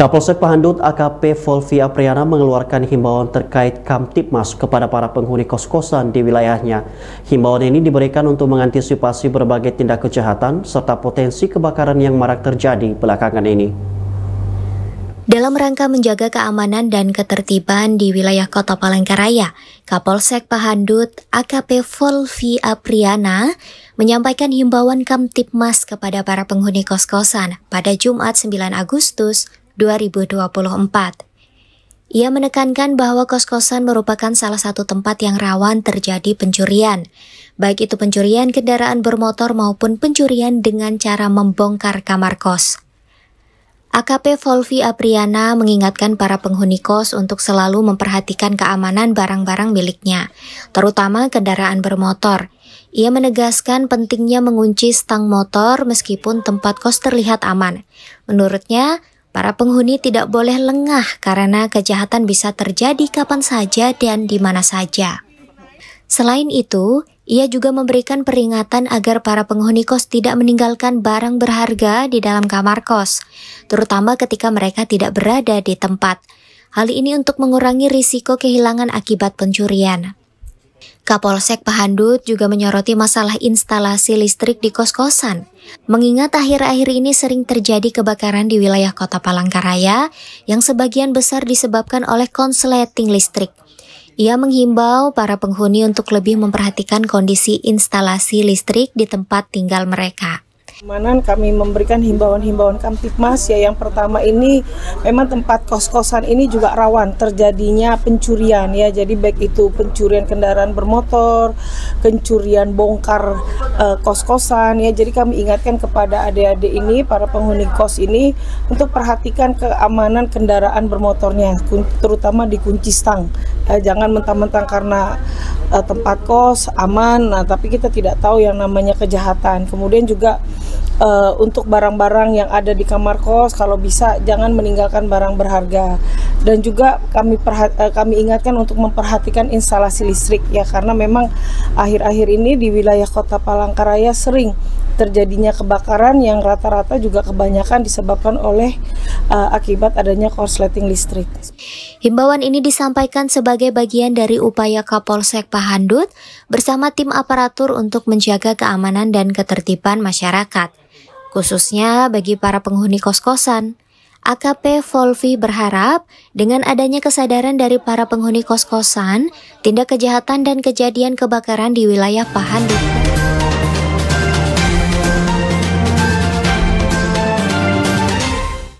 Kapolsek Pahandut AKP Volvi Apriana mengeluarkan himbauan terkait Kamtipmas kepada para penghuni kos-kosan di wilayahnya. Himbauan ini diberikan untuk mengantisipasi berbagai tindak kejahatan serta potensi kebakaran yang marak terjadi belakangan ini. Dalam rangka menjaga keamanan dan ketertiban di wilayah Kota Palangkaraya, Kapolsek Pahandut AKP Volvi Apriana menyampaikan himbauan Kamtipmas kepada para penghuni kos-kosan pada Jumat 9 Agustus 2024. Ia menekankan bahwa kos-kosan merupakan salah satu tempat yang rawan terjadi pencurian, baik itu pencurian kendaraan bermotor maupun pencurian dengan cara membongkar kamar kos. AKP Volvi Apriana mengingatkan para penghuni kos untuk selalu memperhatikan keamanan barang-barang miliknya, terutama kendaraan bermotor. Ia menegaskan pentingnya mengunci stang motor meskipun tempat kos terlihat aman. Menurutnya, Para penghuni tidak boleh lengah karena kejahatan bisa terjadi kapan saja dan di mana saja. Selain itu, ia juga memberikan peringatan agar para penghuni kos tidak meninggalkan barang berharga di dalam kamar kos, terutama ketika mereka tidak berada di tempat. Hal ini untuk mengurangi risiko kehilangan akibat pencurian. Kapolsek Pahandut juga menyoroti masalah instalasi listrik di kos-kosan, mengingat akhir-akhir ini sering terjadi kebakaran di wilayah kota Palangkaraya yang sebagian besar disebabkan oleh konsleting listrik. Ia menghimbau para penghuni untuk lebih memperhatikan kondisi instalasi listrik di tempat tinggal mereka. Kemanan kami memberikan himbauan-himbauan Kamtipmas ya yang pertama ini memang tempat kos-kosan ini juga rawan terjadinya pencurian ya jadi baik itu pencurian kendaraan bermotor, pencurian bongkar eh, kos-kosan ya jadi kami ingatkan kepada adik-adik ini para penghuni kos ini untuk perhatikan keamanan kendaraan bermotornya terutama di kunci stang eh, jangan mentang-mentang karena uh, tempat kos aman nah tapi kita tidak tahu yang namanya kejahatan kemudian juga uh, untuk barang-barang yang ada di kamar kos kalau bisa jangan meninggalkan barang berharga dan juga kami eh, kami ingatkan untuk memperhatikan instalasi listrik ya karena memang akhir-akhir ini di wilayah kota Palangkaraya sering terjadinya kebakaran yang rata-rata juga kebanyakan disebabkan oleh uh, akibat adanya korsleting listrik. Himbauan ini disampaikan sebagai bagian dari upaya Kapolsek Pahandut bersama tim aparatur untuk menjaga keamanan dan ketertiban masyarakat, khususnya bagi para penghuni kos-kosan. AKP Volvi berharap dengan adanya kesadaran dari para penghuni kos-kosan, tindak kejahatan dan kejadian kebakaran di wilayah Pahandut.